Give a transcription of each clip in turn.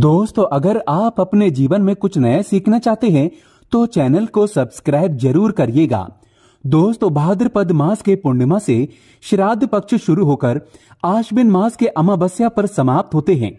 दोस्तों अगर आप अपने जीवन में कुछ नया सीखना चाहते हैं तो चैनल को सब्सक्राइब जरूर करिएगा दोस्तों भाद्रपद मास के पूर्णिमा से श्राद्ध पक्ष शुरू होकर आश्विन मास के अमावस्या पर समाप्त होते हैं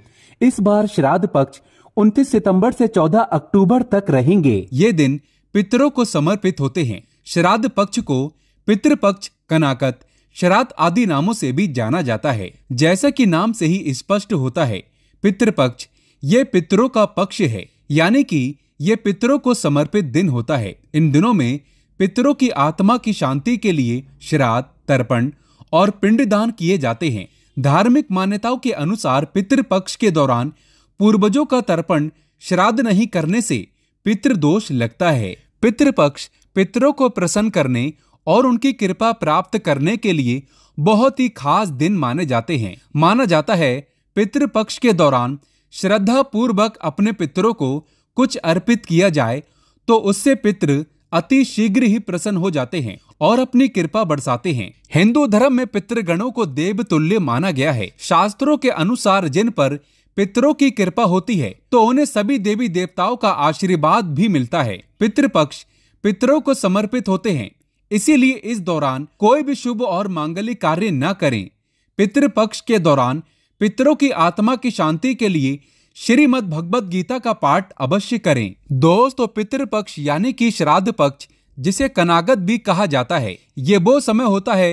इस बार श्राद्ध पक्ष 29 सितंबर से 14 अक्टूबर तक रहेंगे ये दिन पितरों को समर्पित होते हैं श्राद्ध पक्ष को पितृ पक्ष कनाकत श्राद्ध आदि नामों से भी जाना जाता है जैसा कि नाम से ही स्पष्ट होता है पितृपक्ष ये पितरों का पक्ष है यानी कि ये पितरों को समर्पित दिन होता है इन दिनों में पितरों की आत्मा की शांति के लिए श्राद्ध तर्पण और पिंडदान किए जाते हैं धार्मिक मान्यताओं के अनुसार पितृ पक्ष के दौरान पूर्वजों का तर्पण श्राद्ध नहीं करने से पितृदोष लगता है पितृपक्ष पितरों को प्रसन्न करने और उनकी कृपा प्राप्त करने के लिए बहुत ही खास दिन माने जाते हैं माना जाता है पितृपक्ष के दौरान श्रद्धा पूर्वक अपने पितरों को कुछ अर्पित किया जाए तो उससे पितृ अति शीघ्र ही प्रसन्न हो जाते हैं और अपनी कृपा बरसाते हैं हिंदू धर्म में पितृगणों को देव तुल्य माना गया है शास्त्रों के अनुसार जिन पर पितरों की कृपा होती है तो उन्हें सभी देवी देवताओं का आशीर्वाद भी मिलता है पितृपक्ष पितरों को समर्पित होते हैं इसीलिए इस दौरान कोई भी शुभ और मांगलिक कार्य न करें पितृपक्ष के दौरान पितरों की आत्मा की शांति के लिए श्रीमद भगवत गीता का पाठ अवश्य करें दोस्त और पितृ पक्ष यानी कि श्राद्ध पक्ष जिसे कनागत भी कहा जाता है ये वो समय होता है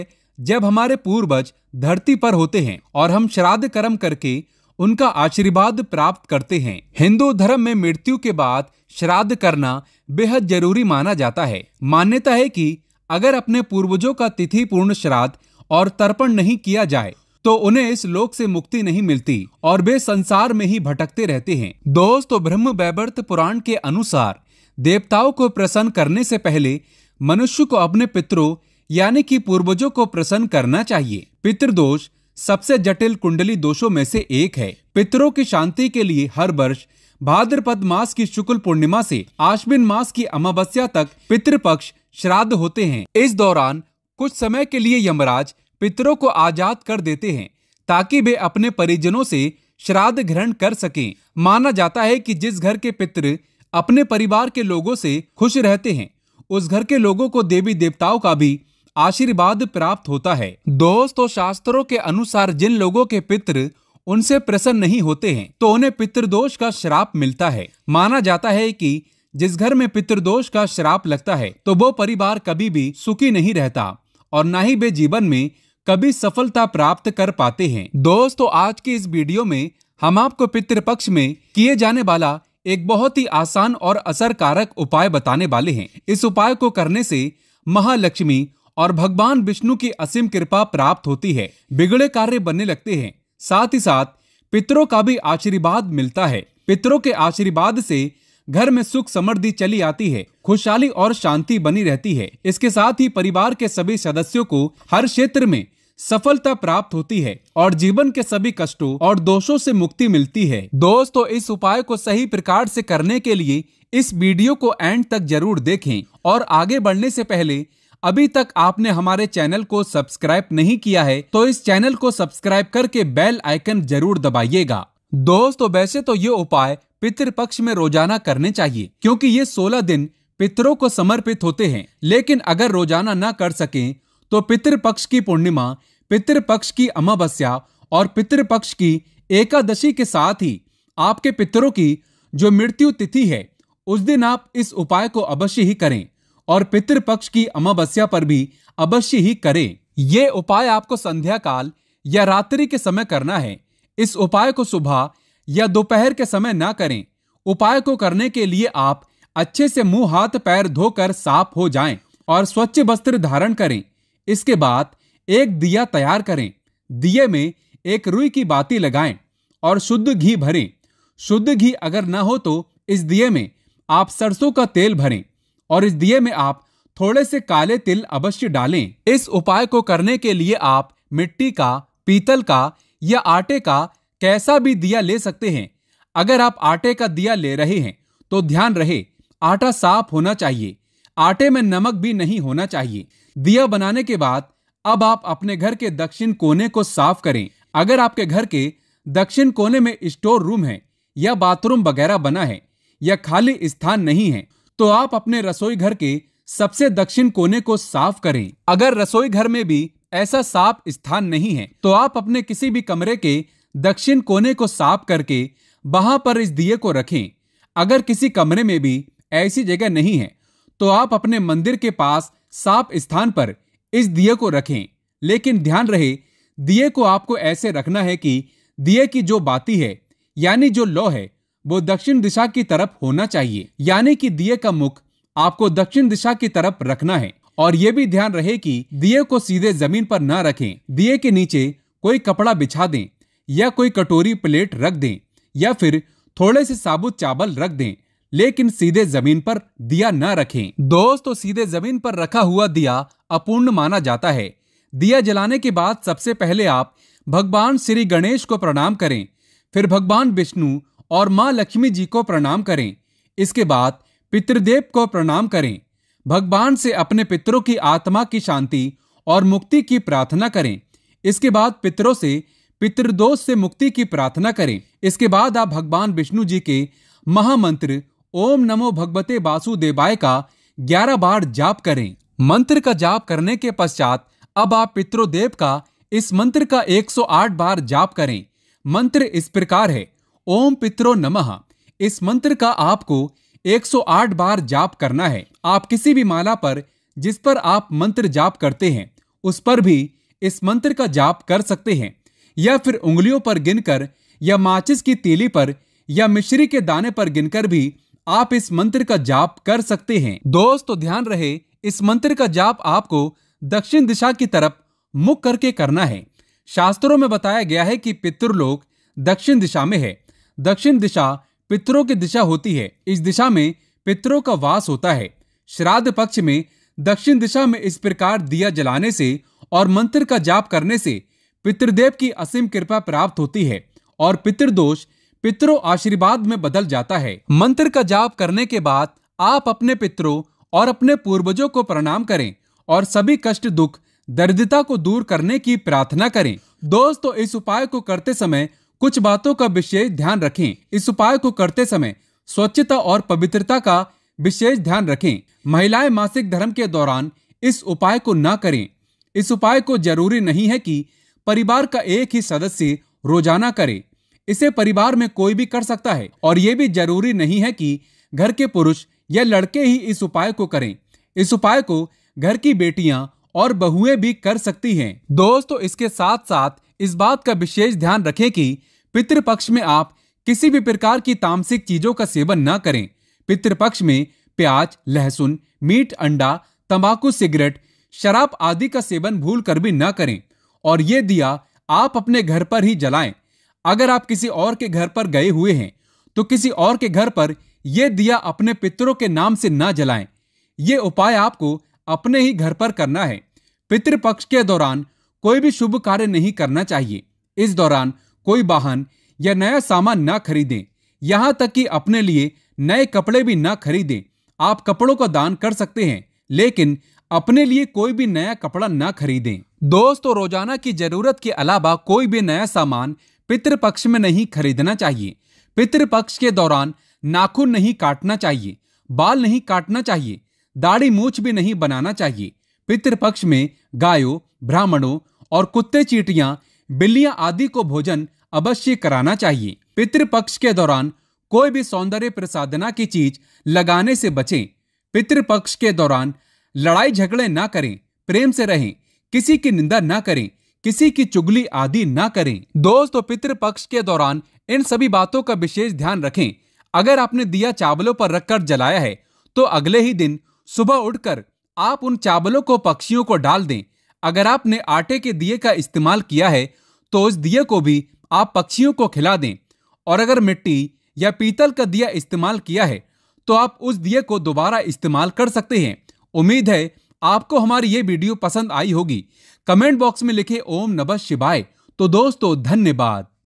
जब हमारे पूर्वज धरती पर होते हैं और हम श्राद्ध कर्म करके उनका आशीर्वाद प्राप्त करते हैं हिंदू धर्म में मृत्यु के बाद श्राद्ध करना बेहद जरूरी माना जाता है मान्यता है कि अगर अपने पूर्वजों का तिथि पूर्ण श्राद्ध और तर्पण नहीं किया जाए तो उन्हें इस लोक से मुक्ति नहीं मिलती और वे संसार में ही भटकते रहते हैं दोस्तों ब्रह्म वैवर्त पुराण के अनुसार देवताओं को प्रसन्न करने से पहले मनुष्य को अपने पितरों यानी कि पूर्वजों को प्रसन्न करना चाहिए पितृदोष सबसे जटिल कुंडली दोषों में से एक है पितरों की शांति के लिए हर वर्ष भाद्रपद मास की शुक्ल पूर्णिमा से आश्विन मास की अमावस्या तक पितृपक्ष श्राद्ध होते हैं इस दौरान कुछ समय के लिए यमराज पितरों को आजाद कर देते हैं ताकि वे अपने परिजनों से श्राद्ध ग्रहण कर सकें माना जाता है कि जिस घर के पितर अपने परिवार के लोगों से खुश रहते हैं उस घर के लोगों को देवी देवताओं का भी आशीर्वाद प्राप्त होता है दोस्तों शास्त्रों के अनुसार जिन लोगों के पितर उनसे प्रसन्न नहीं होते हैं तो उन्हें पितृदोष का श्राप मिलता है माना जाता है कि जिस घर में पितृदोष का श्राप लगता है तो वो परिवार कभी भी सुखी नहीं रहता और न ही वे जीवन में कभी सफलता प्राप्त कर पाते हैं दोस्तों आज की इस वीडियो में हम आपको पितृपक्ष में किए जाने वाला एक बहुत ही आसान और असरकारक उपाय बताने वाले हैं इस उपाय को करने से महालक्ष्मी और भगवान विष्णु की असीम कृपा प्राप्त होती है बिगड़े कार्य बनने लगते हैं साथ ही साथ पितरों का भी आशीर्वाद मिलता है पितरों के आशीर्वाद से घर में सुख समृद्धि चली आती है खुशहाली और शांति बनी रहती है इसके साथ ही परिवार के सभी सदस्यों को हर क्षेत्र में सफलता प्राप्त होती है और जीवन के सभी कष्टों और दोषों से मुक्ति मिलती है दोस्तों तो इस उपाय को सही प्रकार से करने के लिए इस वीडियो को एंड तक जरूर देखें और आगे बढ़ने से पहले अभी तक आपने हमारे चैनल को सब्सक्राइब नहीं किया है तो इस चैनल को सब्सक्राइब करके बेल आइकन जरूर दबाइएगा दोस्तों तो वैसे तो ये उपाय पितृपक्ष में रोजाना करने चाहिए क्योंकि ये सोलह दिन पितरों को समर्पित होते हैं लेकिन अगर रोजाना न कर सके तो पितृपक्ष की पूर्णिमा पितृपक्ष की अमावस्या और पितृपक्ष की एकादशी के साथ ही आपके पितरों की जो मृत्यु तिथि है उस दिन आप इस उपाय को अवश्य ही करें और पितृपक्ष की अमावस्या पर भी अवश्य ही करें ये उपाय आपको संध्या काल या रात्रि के समय करना है इस उपाय को सुबह या दोपहर के समय ना करें उपाय को करने के लिए आप अच्छे से मुंह हाथ पैर धोकर साफ हो जाएं और स्वच्छ वस्त्र धारण करें इसके बाद एक दिया तैयार करें दिए में एक रुई की बाती लगाएं और शुद्ध घी भरें शुद्ध घी अगर ना हो तो इस दिए में आप सरसों का तेल भरें और इस दिए में आप थोड़े से काले तिल अवश्य डालें इस उपाय को करने के लिए आप मिट्टी का पीतल का या आटे का कैसा भी दिया ले सकते हैं अगर आप आटे का दिया ले रहे हैं तो ध्यान रहे आटा साफ होना चाहिए आटे में नमक भी नहीं होना चाहिए दिया बनाने के बाद अब आप अपने घर के दक्षिण कोने को साफ करें अगर आपके घर के दक्षिण कोने में स्टोर रूम है या बाथरूम वगैरह बना है या खाली स्थान नहीं है तो आप अपने रसोई घर के सबसे दक्षिण कोने को साफ करें अगर रसोई घर में भी ऐसा साफ स्थान नहीं है तो आप अपने किसी भी कमरे के दक्षिण कोने को साफ करके वहां पर इस दिए को रखें अगर किसी कमरे में भी ऐसी जगह नहीं है तो आप अपने मंदिर के पास साफ स्थान पर इस दिए को रखें लेकिन ध्यान रहे दिए को आपको ऐसे रखना है कि दिए की जो बाती है यानी जो लौ है वो दक्षिण दिशा की तरफ होना चाहिए यानी कि दिए का मुख आपको दक्षिण दिशा की तरफ रखना है और ये भी ध्यान रहे कि दिए को सीधे जमीन पर ना रखें दिए के नीचे कोई कपड़ा बिछा दें या कोई कटोरी प्लेट रख दें या फिर थोड़े से साबुत चावल रख दें लेकिन सीधे जमीन पर दिया न रखें दोस्तों तो सीधे जमीन पर रखा हुआ दिया अपूर्ण माना जाता है दिया जलाने के बाद सबसे पहले आप भगवान श्री गणेश को प्रणाम करें फिर भगवान विष्णु और माँ लक्ष्मी जी को प्रणाम करें इसके बाद पितृदेव को प्रणाम करें भगवान से अपने पितरों की आत्मा की शांति और मुक्ति की प्रार्थना करें इसके बाद पितरों से पितृदोष से मुक्ति की प्रार्थना करें इसके बाद आप भगवान विष्णु जी के महामंत्र ओम नमो भगवते वासुदेवाय का ग्यारह बार जाप करें मंत्र का जाप करने के पश्चात अब आप पितृदेव का इस मंत्र का 108 बार जाप करें मंत्र इस प्रकार है ओम पित्रो नमः इस मंत्र का आपको 108 बार जाप करना है आप किसी भी माला पर जिस पर आप मंत्र जाप करते हैं उस पर भी इस मंत्र का जाप कर सकते हैं या फिर उंगलियों पर गिनकर या माचिस की तीली पर या मिश्री के दाने पर गिनकर भी आप इस मंत्र का जाप कर सकते हैं दोस्त तो ध्यान रहे इस मंत्र का जाप आपको दक्षिण दिशा की तरफ मुख करके करना है शास्त्रों में बताया गया है कि पितृलोक दक्षिण दिशा में है दक्षिण दिशा पितरों की दिशा होती है इस दिशा में पितरों का वास होता है श्राद्ध पक्ष में दक्षिण दिशा में इस प्रकार दिया जलाने से और मंत्र का जाप करने से पितृदेव की असीम कृपा प्राप्त होती है और पितृदोष पितरों आशीर्वाद में बदल जाता है मंत्र का जाप करने के बाद आप अपने पितरों और अपने पूर्वजों को प्रणाम करें और सभी कष्ट दुख दरिद्रता को दूर करने की प्रार्थना करें दोस्तों तो इस उपाय को करते समय कुछ बातों का विशेष ध्यान रखें इस उपाय को करते समय स्वच्छता और पवित्रता का विशेष ध्यान रखें महिलाएं मासिक धर्म के दौरान इस उपाय को ना करें इस उपाय को जरूरी नहीं है कि परिवार का एक ही सदस्य रोजाना करे इसे परिवार में कोई भी कर सकता है और ये भी जरूरी नहीं है कि घर के पुरुष या लड़के ही इस उपाय को करें इस उपाय को घर की बेटियां और बहुएं भी कर सकती हैं दोस्तों इसके साथ साथ इस बात का विशेष ध्यान रखें कि पितृपक्ष में आप किसी भी प्रकार की तामसिक चीजों का सेवन न करें पितृपक्ष में प्याज लहसुन मीट अंडा तंबाकू सिगरेट शराब आदि का सेवन भूल कर भी न करें और ये दिया आप अपने घर पर ही जलाएं अगर आप किसी और के घर पर गए हुए हैं तो किसी और के घर पर यह दिया अपने पितरों के नाम से ना जलाएं ये उपाय आपको अपने ही घर पर करना है पितृपक्ष के दौरान कोई भी शुभ कार्य नहीं करना चाहिए इस दौरान कोई वाहन या नया सामान ना खरीदें यहां तक कि अपने लिए नए कपड़े भी ना खरीदें आप कपड़ों का दान कर सकते हैं लेकिन अपने लिए कोई भी नया कपड़ा न खरीदें दोस्तों रोजाना की जरूरत के अलावा कोई भी नया सामान पितृपक्ष में नहीं खरीदना चाहिए पितृपक्ष के दौरान नाखून नहीं काटना चाहिए बाल नहीं काटना चाहिए दाढ़ी मूछ भी नहीं बनाना चाहिए पितृपक्ष में गायों ब्राह्मणों और कुत्ते चीटियां बिल्लियां आदि को भोजन अवश्य कराना चाहिए पितृपक्ष के दौरान कोई भी सौंदर्य प्रसादना की चीज लगाने से बचें पितृपक्ष के दौरान लड़ाई झगड़े ना करें प्रेम से रहें किसी की निंदा ना करें किसी की चुगली आदि ना करें दोस्त और पितृ पक्ष के दौरान इन सभी बातों का विशेष ध्यान रखें अगर आपने दिया चावलों पर रखकर जलाया है तो अगले ही दिन सुबह उठकर आप उन चावलों को पक्षियों को डाल दें अगर आपने आटे के दिए का इस्तेमाल किया है तो उस दिए को भी आप पक्षियों को खिला दें और अगर मिट्टी या पीतल का दिया इस्तेमाल किया है तो आप उस दिए को दोबारा इस्तेमाल कर सकते हैं उम्मीद है आपको हमारी ये वीडियो पसंद आई होगी कमेंट बॉक्स में लिखे ओम नमः शिवाय तो दोस्तों धन्यवाद